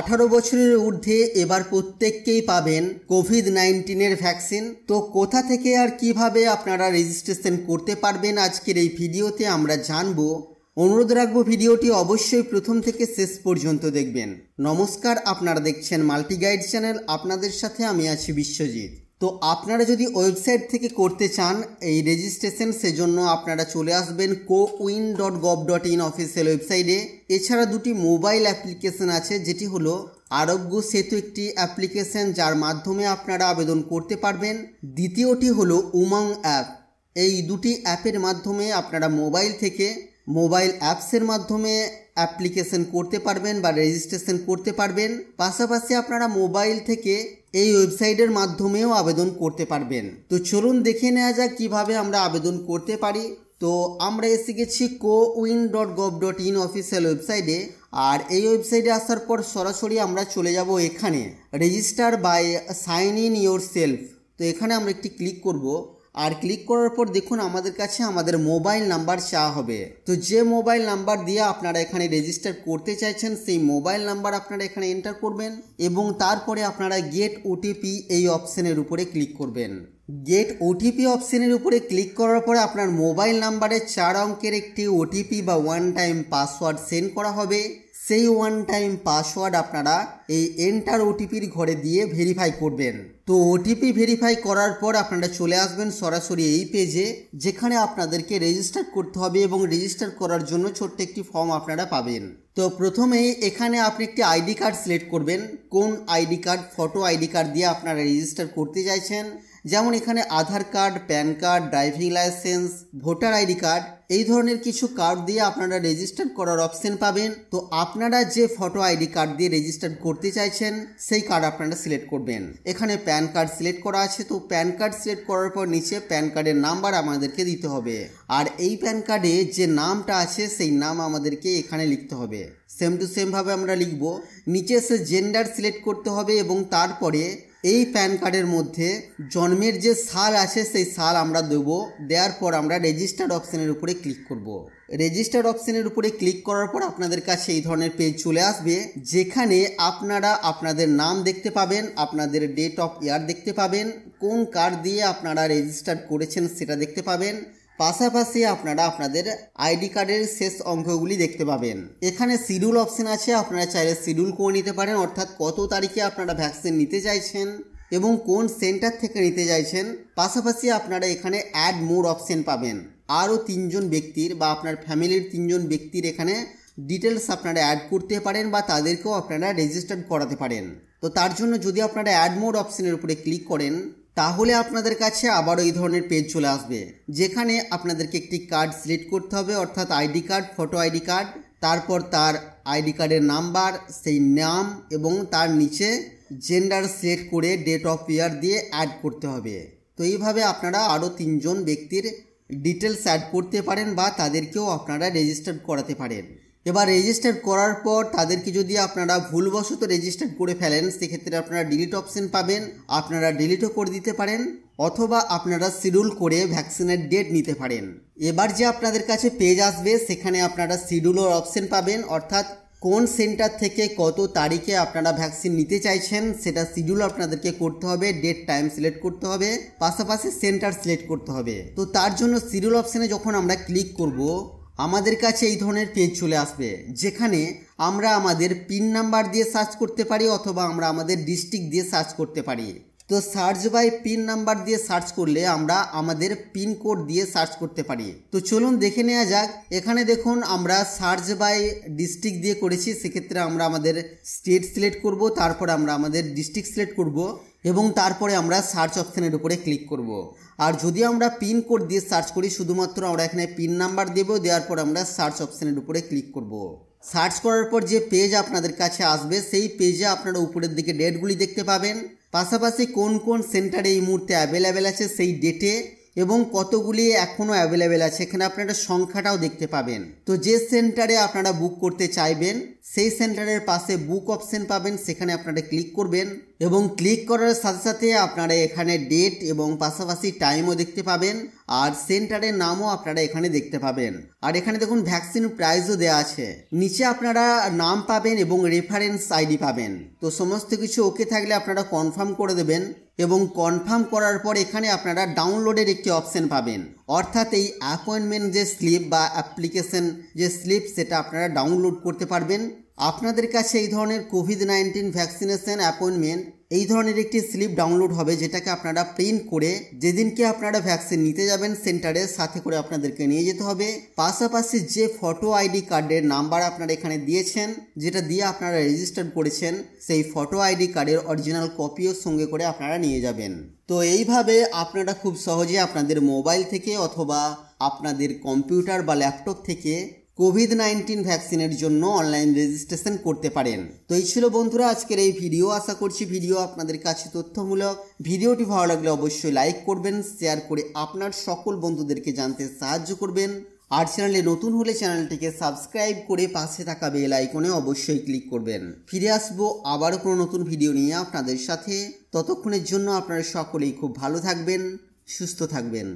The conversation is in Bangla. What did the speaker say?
আঠারো বছরের ঊর্ধ্বে এবার প্রত্যেককেই পাবেন কোভিড নাইন্টিনের ভ্যাকসিন তো কোথা থেকে আর কিভাবে আপনারা রেজিস্ট্রেশন করতে পারবেন আজকের এই ভিডিওতে আমরা জানব অনুরোধ রাখবো ভিডিওটি অবশ্যই প্রথম থেকে শেষ পর্যন্ত দেখবেন নমস্কার আপনারা দেখছেন মাল্টি গাইড চ্যানেল আপনাদের সাথে আমি আছি বিশ্বজিৎ তো আপনারা যদি ওয়েবসাইট থেকে করতে চান এই রেজিস্ট্রেশন সেজন্য আপনারা চলে আসবেন CoWIN dot gov dot in official ওয়েবসাইটে এছাড়া দুটি মোবাইল অ্যাপ্লিকেশন আছে যেটি হলো আরোগ্য সেতু একটি অ্যাপ্লিকেশন যার মাধ্যমে আপনারা আবেদন করতে পারবেন দ্বিতীয়টি হলো উমাং অ্যাপ এই দুটি অ্যাপের মাধ্যমে আপনারা মোবাইল থেকে মোবাইল অ্যাপসের মাধ্যমে অ্যাপ্লিকেশন করতে পারবেন বা রেজিস্ট্রেশন করতে পারবেন পাশাপাশি আপনারা মোবাইল থেকে এই ওয়েবসাইটের মাধ্যমেও আবেদন করতে পারবেন তো চলুন দেখে নেওয়া যাক কীভাবে আমরা আবেদন করতে পারি তো আমরা এসে গেছি CoWIN dot gov dot in official ওয়েবসাইটে আর এই ওয়েবসাইটে আসার পর সরাসরি আমরা চলে যাব এখানে register by sign in yourself তো এখানে আমরা একটি ক্লিক করবো আর ক্লিক করার পর দেখুন আমাদের কাছে আমাদের মোবাইল নাম্বার চাওয়া হবে তো যে মোবাইল নাম্বার দিয়ে আপনারা এখানে রেজিস্টার করতে চাইছেন সেই মোবাইল নাম্বার আপনারা এখানে এন্টার করবেন এবং তারপরে আপনারা গেট ওটিপি এই অপশানের উপরে ক্লিক করবেন গেট ওটিপি অপশানের উপরে ক্লিক করার পরে আপনার মোবাইল নাম্বারে চার অঙ্কের একটি ওটিপি বা ওয়ান টাইম পাসওয়ার্ড সেন্ড করা হবে সেই ওয়ান টাইম পাসওয়ার্ড আপনারা এই এন্টার ওটিপির ঘরে দিয়ে ভেরিফাই করবেন তো ওটিপি ভেরিফাই করার পর আপনারা চলে আসবেন সরাসরি এই পেজে যেখানে আপনাদেরকে রেজিস্টার করতে হবে এবং রেজিস্টার করার জন্য ছোট্ট একটি ফর্ম আপনারা পাবেন তো প্রথমেই এখানে আপনি একটি আইডি কার্ড সিলেক্ট করবেন কোন ID card photo ID card দিয়ে আপনারা রেজিস্টার করতে চাইছেন যেমন এখানে Aadhaar card PAN card driving licence voter ID card এই ধরনের কিছু কার্ড দিয়ে আপনারা রেজিস্টার করার অপশন পাবেন তো আপনারা যে ফটো আইডি কার্ড দিয়ে রেজিস্টার করতে চাইছেন সেই কার্ড আপনারা সিলেক্ট করবেন এখানে প্যান কার্ড সিলেক্ট করা আছে তো প্যান কার্ড সিলেক্ট করার পর নিচে প্যান কার্ডের নাম্বার আমাদেরকে দিতে হবে আর এই প্যান কার্ডে যে নামটা আছে সেই নাম আমাদেরকে এখানে লিখতে হবে সেম টু সেমভাবে আমরা লিখব নিচে সে জেন্ডার সিলেক্ট করতে হবে এবং তারপরে এই প্যান কার্ডের মধ্যে জন্মের যে সাল আছে সেই সাল আমরা দেবো দেওয়ার পর আমরা রেজিস্টার্ড অপশানের উপরে ক্লিক করব। রেজিস্টার্ড অপশানের উপরে ক্লিক করার পর আপনাদের কাছে এই ধরনের পেজ চলে আসবে যেখানে আপনারা আপনাদের নাম দেখতে পাবেন আপনাদের ডেট অফ ইয়ার দেখতে পাবেন কোন কার্ড দিয়ে আপনারা রেজিস্টার্ড করেছেন সেটা দেখতে পাবেন পাশাপাশি আপনারা আপনাদের আইডি কার্ডের শেষ অঙ্কগুলি দেখতে পাবেন এখানে শিডিউল অপশন আছে আপনারা চাইলে শিডিউল করে নিতে পারেন অর্থাৎ কত তারিখে আপনারা ভ্যাকসিন নিতে চাইছেন এবং কোন সেন্টার থেকে নিতে চাইছেন পাশাপাশি আপনারা এখানে অ্যাড মোর অপশন পাবেন আরও তিনজন ব্যক্তির বা আপনার ফ্যামিলির তিনজন ব্যক্তির এখানে ডিটেলস আপনারা অ্যাড করতে পারেন বা তাদেরকেও আপনারা রেজিস্টার্ড করাতে পারেন তো তার জন্য যদি আপনারা অ্যাড মোড অপশনের উপরে ক্লিক করেন তাহলে আপনাদের কাছে আবারও এই ধরনের পেজ চলে আসবে যেখানে আপনাদেরকে একটি কার্ড সিলেক্ট করতে হবে অর্থাৎ ID card photo ID card তারপর তার আইডি কার্ডের নাম্বার সেই নাম এবং তার নিচে জেন্ডার সিলেক্ট করে ডেট অফ ইয়ার দিয়ে অ্যাড করতে হবে তো এইভাবে আপনারা আরও তিনজন ব্যক্তির ডিটেলস অ্যাড করতে পারেন বা তাদেরকেও আপনারা রেজিস্টার করাতে পারেন এবার রেজিস্টার করার পর তাদেরকে যদি আপনারা ভুলবশত রেজিস্টার করে ফেলেন সেক্ষেত্রে আপনারা ডিলিট অপশন পাবেন আপনারা ডিলিটও করে দিতে পারেন অথবা আপনারা শিডিউল করে ভ্যাকসিনের ডেট নিতে পারেন এবার যে আপনাদের কাছে পেজ আসবে সেখানে আপনারা শিডিউলের অপশন পাবেন অর্থাৎ কোন সেন্টার থেকে কত তারিখে আপনারা ভ্যাকসিন নিতে চাইছেন সেটা শিডিউল আপনাদেরকে করতে হবে ডেট টাইম সিলেক্ট করতে হবে পাশাপাশি সেন্টার সিলেক্ট করতে হবে তো তার জন্য শিডিউল অপশানে যখন আমরা ক্লিক করব আমাদের কাছে এই ধরনের পেজ চলে আসবে যেখানে আমরা আমাদের পিন নাম্বার দিয়ে সার্চ করতে পারি অথবা আমরা আমাদের ডিস্ট্রিক্ট দিয়ে সার্চ করতে পারি তো সার্চ বাই পিন নাম্বার দিয়ে সার্চ করলে আমরা আমাদের পিন কোড দিয়ে সার্চ করতে পারি তো চলুন দেখে নেওয়া যাক এখানে দেখুন আমরা সার্চ বাই ডিস্ট্রিক্ট দিয়ে করেছি সেক্ষেত্রে আমরা আমাদের স্টেট সিলেক্ট করব তারপরে আমরা আমাদের ডিস্ট্রিক্ট সিলেক্ট করব এবং তারপরে আমরা সার্চ অপশানের উপরে ক্লিক করব। আর যদি আমরা পিন কোড দিয়ে সার্চ করি শুধুমাত্র আমরা এখানে পিন নাম্বার দেব দেওয়ার পর আমরা সার্চ অপশানের উপরে ক্লিক করব। সার্চ করার পর যে পেজ আপনাদের কাছে আসবে সেই পেজে আপনারা উপরের দিকে ডেটগুলি দেখতে পাবেন পাশাপাশি কোন কোন সেন্টারে এই মুহূর্তে অ্যাভেলেবেল আছে সেই ডেটে এবং কতগুলি এখনও অ্যাভেলেবেল আছে এখানে আপনারা সংখ্যাটাও দেখতে পাবেন তো যে সেন্টারে আপনারা বুক করতে চাইবেন সেই সেন্টারের পাশে বুক অপশন পাবেন সেখানে আপনারা ক্লিক করবেন এবং ক্লিক করার সাথে সাথে আপনারা এখানে ডেট এবং পাশাপাশি টাইমও দেখতে পাবেন আর সেন্টারের নামও আপনারা এখানে দেখতে পাবেন আর এখানে দেখুন ভ্যাকসিন প্রাইসও দেওয়া আছে নিচে আপনারা নাম পাবেন এবং রেফারেন্স আইডি পাবেন তো সমস্ত কিছু ওকে থাকলে আপনারা কনফার্ম করে দেবেন এবং কনফার্ম করার পর এখানে আপনারা ডাউনলোডের একটি অপশন পাবেন অর্থাৎ এই অ্যাপয়েন্টমেন্ট যে স্লিপ বা অ্যাপ্লিকেশন যে স্লিপ সেটা আপনারা ডাউনলোড করতে পারবেন আপনাদের কাছে এই ধরনের কোভিড নাইন্টিন ভ্যাকসিনেশন অ্যাপয়েন্টমেন্ট এই ধরনের একটি স্লিপ ডাউনলোড হবে যেটাকে আপনারা প্রিন্ট করে যেদিনকে আপনারা ভ্যাকসিন নিতে যাবেন সেন্টারে সাথে করে আপনাদেরকে নিয়ে যেতে হবে পাশাপাশি যে ফটো আইডি কার্ডের নাম্বার আপনারা এখানে দিয়েছেন যেটা দিয়ে আপনারা রেজিস্টার করেছেন সেই ফটো আইডি কার্ডের অরিজিনাল কপিও সঙ্গে করে আপনারা নিয়ে যাবেন তো এইভাবে আপনারা খুব সহজে আপনাদের মোবাইল থেকে অথবা আপনাদের কম্পিউটার বা ল্যাপটপ থেকে কোভিড নাইন্টিন ভ্যাকসিনের জন্য অনলাইন রেজিস্ট্রেশন করতে পারেন তো এই ছিল বন্ধুরা আজকের এই ভিডিও আশা করছি ভিডিও আপনাদের কাছে তথ্যমূলক ভিডিওটি ভালো লাগলে অবশ্যই লাইক করবেন শেয়ার করে আপনার সকল বন্ধুদেরকে জানতে সাহায্য করবেন আর চ্যানেলে নতুন হলে চ্যানেলটিকে সাবস্ক্রাইব করে পাশে থাকা বেল আইকনে অবশ্যই ক্লিক করবেন ফিরে আসবো আবারও কোনো নতুন ভিডিও নিয়ে আপনাদের সাথে ততক্ষণের জন্য আপনারা সকলেই খুব ভালো থাকবেন সুস্থ থাকবেন